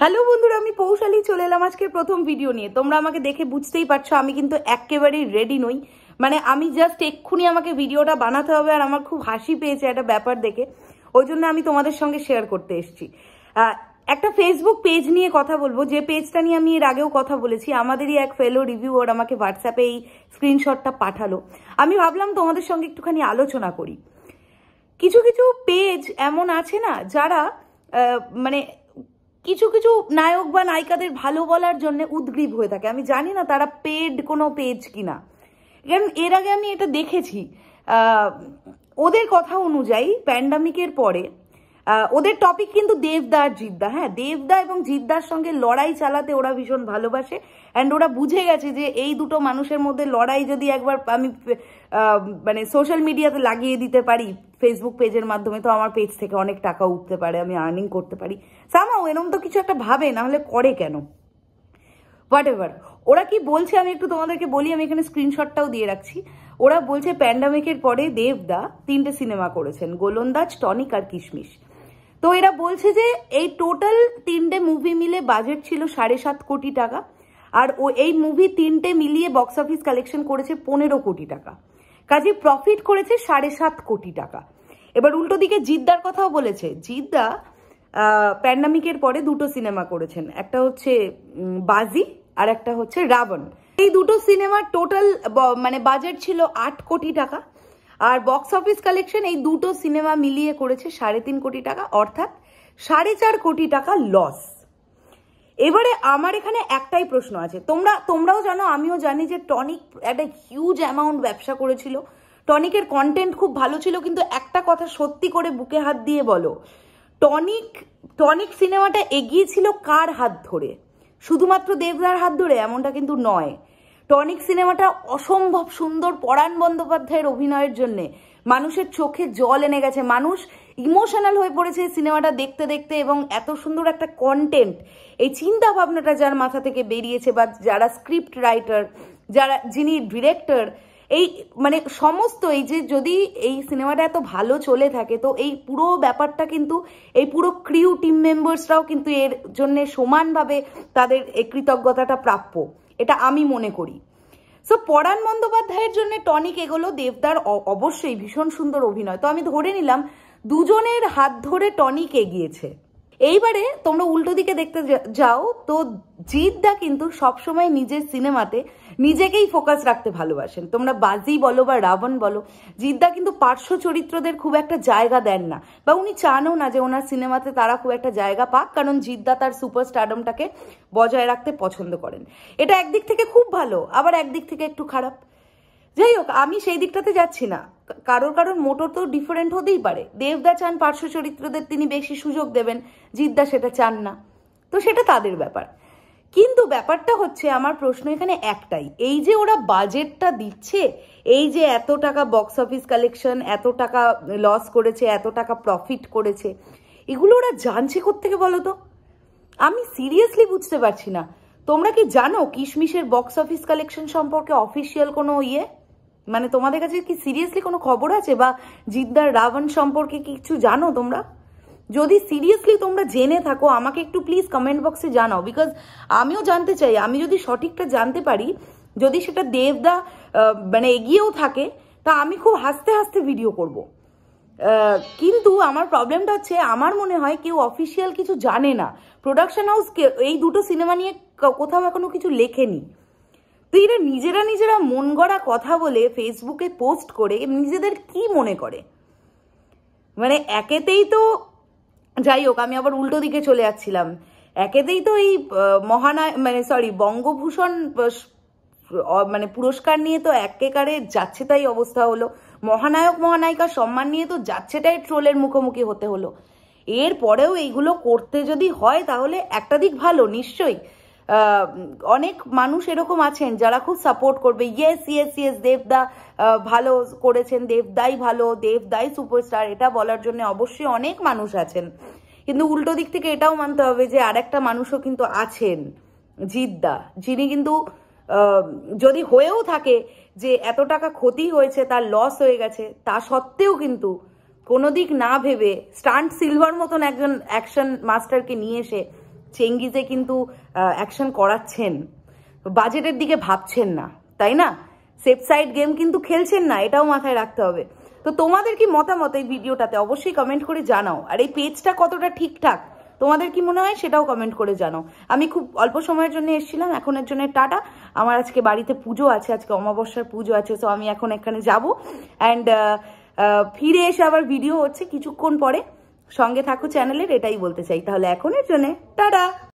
Hello বন্ধুরা আমি পৌশালী চলে এলাম আজকের প্রথম ভিডিও নিয়ে তোমরা আমাকে দেখে বুঝতেই পারছো আমি কিন্তু একেবারেই রেডি নই মানে আমি জাস্ট এক্ষুনি আমাকে ভিডিওটা বানাতে হবে আর আমার খুব হাসি পেয়েছে একটা ব্যাপার দেখে ওই জন্য আমি তোমাদের সঙ্গে শেয়ার করতে এসছি একটা ফেসবুক পেজ নিয়ে কথা বলবো যে পেজটা নিয়ে আমি এর আগেও কথা বলেছি আমাদেরই এক ফেলো ওর আমাকে হোয়াটসঅ্যাপে এই স্ক্রিনশটটা পাঠালো আমি ভাবলাম তোমাদের সঙ্গে একটুখানি আলোচনা করি কিছু কিছু পেজ এমন আছে না যারা মানে কিছু কিছু নায়ক বা নায়িকাদের ভালো বলার জন্য উদ্গ্রীব হয়ে থাকে আমি জানি না তারা পেড কোনো পেজ কিনা কারণ এর আগে আমি এটা দেখেছি ওদের কথা অনুযায়ী প্যান্ডামিকের পরে ওদের টপিক কিন্তু দেবদা আর জিদ্দা হ্যাঁ দেবদা এবং জিদ্দার সঙ্গে লড়াই চালাতে ওরা ভীষণ ভালোবাসে অ্যান্ড ওরা বুঝে গেছে যে এই দুটো মানুষের মধ্যে লড়াই যদি একবার আমি মানে সোশ্যাল মিডিয়াতে লাগিয়ে দিতে পারি ফেসবুক পেজের মাধ্যমে তো আমার পেজ থেকে অনেক টাকা উঠতে পারে আমি আর্নিং করতে পারি সামাও এরম তো কিছু একটা ভাবে না হলে করে কেন হোয়াট এভার ওরা কি বলছে আমি একটু তোমাদেরকে বলি আমি এখানে স্ক্রিনশটটাও দিয়ে রাখছি ওরা বলছে প্যান্ডামিকের পরে দেবদা তিনটে সিনেমা করেছেন গোলন্দাজ টনিক আর কিশমিশ তো এরা বলছে যে এই টোটাল তিনটে মুভি মিলে বাজেট ছিল সাড়ে সাত কোটি টাকা আর ও এই মুভি তিনটে মিলিয়ে বক্স অফিস কালেকশন করেছে পনেরো কোটি টাকা কাজে প্রফিট করেছে সাড়ে সাত কোটি টাকা এবার উল্টো দিকে জিদ্দার কথাও বলেছে জিদ্দা প্যান্ডামিকের পরে দুটো সিনেমা করেছেন একটা হচ্ছে বাজি আর একটা হচ্ছে রাবণ এই দুটো সিনেমার টোটাল মানে বাজেট ছিল আট কোটি টাকা আর বক্স অফিস কালেকশন এই দুটো সিনেমা মিলিয়ে করেছে সাড়ে তিন কোটি টাকা অর্থাৎ সাড়ে চার কোটি টাকা লস এবারে আমার এখানে একটাই প্রশ্ন আছে তোমরা তোমরাও জানো আমিও জানি যে টনিক একটা হিউজ অ্যামাউন্ট ব্যবসা করেছিল টনিকের কন্টেন্ট খুব ভালো ছিল কিন্তু একটা কথা সত্যি করে বুকে হাত দিয়ে বলো টনিক টনিক সিনেমাটা এগিয়েছিল কার হাত ধরে শুধুমাত্র দেবদার হাত ধরে এমনটা কিন্তু নয় টনিক সিনেমাটা অসম্ভব সুন্দর পরাণ বন্দ্যোপাধ্যায়ের অভিনয়ের জন্য মানুষের চোখে জল এনে গেছে মানুষ ইমোশনাল হয়ে পড়েছে সিনেমাটা দেখতে দেখতে এবং এত সুন্দর একটা কন্টেন্ট এই চিন্তা ভাবনাটা যার মাথা থেকে বেরিয়েছে বা যারা স্ক্রিপ্ট রাইটার যারা যিনি ডিরেক্টর এই মানে সমস্ত এই যে যদি এই সিনেমাটা এত ভালো চলে থাকে তো এই পুরো ব্যাপারটা কিন্তু এই পুরো ক্রিউ টিম মেম্বার্সরাও কিন্তু এর জন্যে সমানভাবে তাদের কৃতজ্ঞতাটা প্রাপ্য এটা আমি মনে করি সো পরাণ বন্দ্যোপাধ্যায়ের জন্য টনিক এগোলো দেবদার অবশ্যই ভীষণ সুন্দর অভিনয় তো আমি ধরে নিলাম দুজনের হাত ধরে টনিক এগিয়েছে এইবারে তোমরা উল্টো দিকে দেখতে যাও তো জিদ্দা কিন্তু সবসময় নিজের সিনেমাতে নিজেকেই ফোকাস রাখতে ভালোবাসেন তোমরা বাজি বলো বা রাবণ বলো জিদ্দা কিন্তু পার্শ্ব চরিত্রদের খুব একটা জায়গা দেন না বা উনি চানও না যে ওনার সিনেমাতে তারা খুব একটা জায়গা পাক কারণ জিদ্দা তার সুপারস্টারডমটাকে বজায় রাখতে পছন্দ করেন এটা একদিক থেকে খুব ভালো আবার একদিক থেকে একটু খারাপ যাই হোক আমি সেই দিকটাতে যাচ্ছি না কারোর কারোর মোটর তো ডিফারেন্ট হতেই পারে দেবদা চান পার্শ্ব চরিত্রদের তিনি বেশি সুযোগ দেবেন জিদ্দা সেটা চান না তো সেটা তাদের ব্যাপার কিন্তু ব্যাপারটা হচ্ছে আমার প্রশ্ন এখানে একটাই এই যে ওরা বাজেটটা দিচ্ছে এই যে এত টাকা বক্স অফিস কালেকশন এত টাকা লস করেছে এত টাকা প্রফিট করেছে এগুলো ওরা জানছে কোত্থেকে বলো তো আমি সিরিয়াসলি বুঝতে পারছি না তোমরা কি জানো কিশমিশের বক্স অফিস কালেকশন সম্পর্কে অফিসিয়াল কোনো ইয়ে মানে তোমাদের কাছে কি সিরিয়াসলি কোনো খবর আছে বা জিদ্দার রাবণ সম্পর্কে কিছু জানো তোমরা যদি সিরিয়াসলি তোমরা জেনে থাকো আমাকে একটু প্লিজ কমেন্ট বক্সে জানাও বিকজ আমিও জানতে চাই আমি যদি সঠিকটা জানতে পারি যদি সেটা দেবদা মানে এগিয়েও থাকে তা আমি খুব হাসতে হাসতে ভিডিও করব। কিন্তু আমার প্রবলেমটা হচ্ছে আমার মনে হয় কেউ অফিসিয়াল কিছু জানে না প্রোডাকশন হাউস এই দুটো সিনেমা নিয়ে কোথাও এখনো কিছু লেখেনি তো এরা নিজেরা নিজেরা মন গড়া কথা বলে ফেসবুকে পোস্ট করে নিজেদের কি মনে করে মানে একেতেই তো যাই হোক আমি আবার উল্টো দিকে চলে যাচ্ছিলাম একেতেই তো এই মহানায় মানে সরি বঙ্গভূষণ মানে পুরস্কার নিয়ে তো একেকারে যাচ্ছে তাই অবস্থা হলো মহানায়ক মহানায়িকা সম্মান নিয়ে তো যাচ্ছেটাই ট্রোলের মুখোমুখি হতে হলো এর পরেও এইগুলো করতে যদি হয় তাহলে একটা দিক ভালো নিশ্চয়ই অনেক মানুষ এরকম আছেন যারা খুব সাপোর্ট করবে ইয়েস ইয়েস ইয়েস দেবদা ভালো করেছেন দেবদাই ভালো দেবদাই সুপারস্টার এটা বলার জন্য অবশ্যই অনেক মানুষ আছেন কিন্তু উল্টো দিক থেকে এটাও মানতে হবে যে আর একটা মানুষও কিন্তু আছেন জিদ্দা যিনি কিন্তু যদি হয়েও থাকে যে এত টাকা ক্ষতি হয়েছে তার লস হয়ে গেছে তা সত্ত্বেও কিন্তু কোনো দিক না ভেবে স্টান্ট সিলভার মতন একজন অ্যাকশন মাস্টারকে নিয়ে এসে চেঙ্গিজে কিন্তু অ্যাকশন করাচ্ছেন বাজেটের দিকে ভাবছেন না তাই না সেফ সাইড গেম কিন্তু খেলছেন না এটাও মাথায় রাখতে হবে তো তোমাদের কি মতামত এই ভিডিওটাতে অবশ্যই কমেন্ট করে জানাও আর এই পেজটা কতটা ঠিকঠাক তোমাদের কি মনে হয় সেটাও কমেন্ট করে জানাও আমি খুব অল্প সময়ের জন্য এসেছিলাম এখনের জন্য টাটা আমার আজকে বাড়িতে পুজো আছে আজকে অমাবস্যার পুজো আছে তো আমি এখন এখানে যাব অ্যান্ড ফিরে এসে আবার ভিডিও হচ্ছে কিছুক্ষণ পরে সঙ্গে থাকো চ্যানেলের এটাই বলতে চাই তাহলে এখনের জন্য টাটা